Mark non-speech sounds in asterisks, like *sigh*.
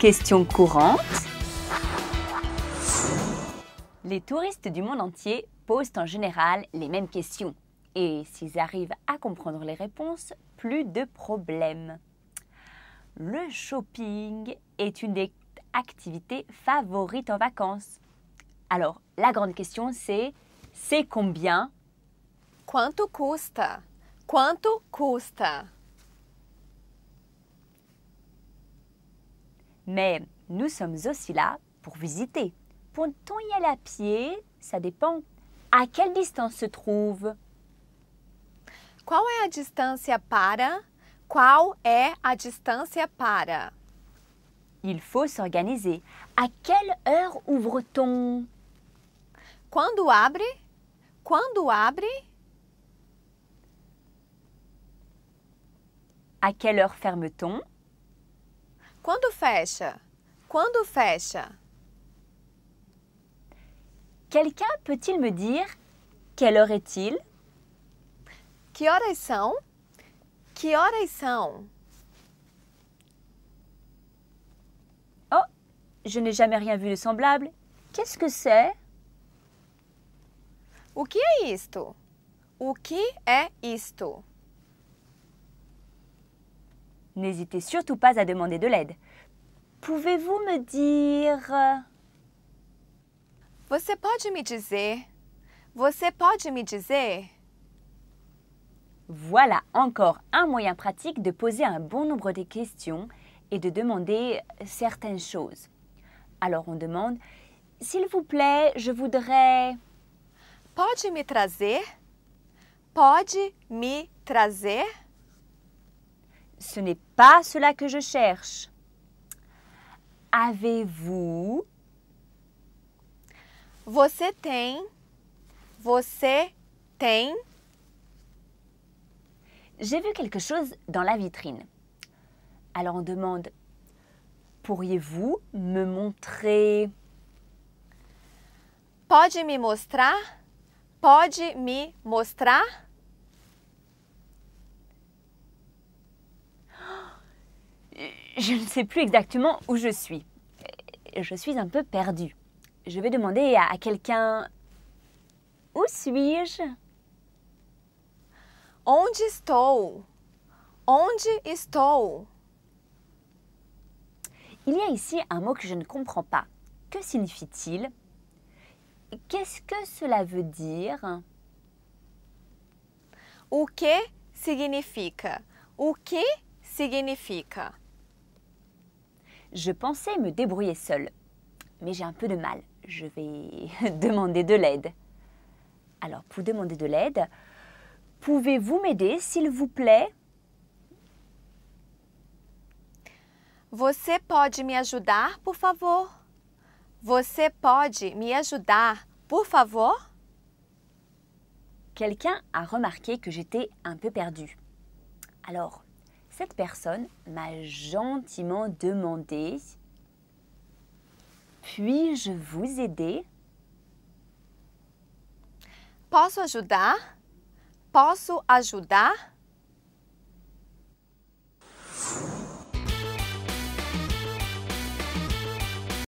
Question courantes. Les touristes du monde entier posent en général les mêmes questions. Et s'ils arrivent à comprendre les réponses, plus de problèmes. Le shopping est une des activités favorites en vacances. Alors, la grande question c'est c'est combien Quanto costa ?» Quanto custa Mais nous sommes aussi là pour visiter. Peut-on y aller à pied Ça dépend. À quelle distance se trouve Qual é a distância para? Qual é a distância para? Il faut s'organiser. À quelle heure ouvre-t-on Quand abre? Quand abre? À quelle heure ferme-t-on Quando fecha? Quando fecha? Quelqu'un peut-il me dire quelle heure est-il? Que horas são? Que são? Oh, je n'ai jamais rien vu de semblable. Qu'est-ce que c'est? O que é isto? O que é isto? N'hésitez surtout pas à demander de l'aide. Pouvez-vous me dire... Euh, vous pouvez me dizer? Vous pouvez me dizer? Voilà encore un moyen pratique de poser un bon nombre de questions et de demander certaines choses. Alors on demande S'il vous plaît, je voudrais. Pode me trazer? Pode me trazer? ce n'est pas cela que je cherche. Avez-vous? Você tem? J'ai vu quelque chose dans la vitrine. Alors on demande Pourriez-vous me montrer? Pode me mostrar? Pode me mostrar? je ne sais plus exactement où je suis. Je suis un peu perdue. Je vais demander à, quelqu'un Où suis-je Onde estou Onde estou Il y a ici un mot que je ne comprends pas. Que signifie-t-il Qu'est-ce que cela veut dire O que significa O que significa je pensais me débrouiller seule. Mais j'ai un peu de mal. Je vais *laughs* demander de l'aide. Alors, pour demander de l'aide, pouvez-vous m'aider, s'il vous plaît Você pode me ajudar, por favor? Você pode me por favor? Quelqu'un a remarqué que j'étais un peu perdue. Alors, cette personne m'a gentiment demandé Puis-je vous aider Posso ajudar? Posso ajudar?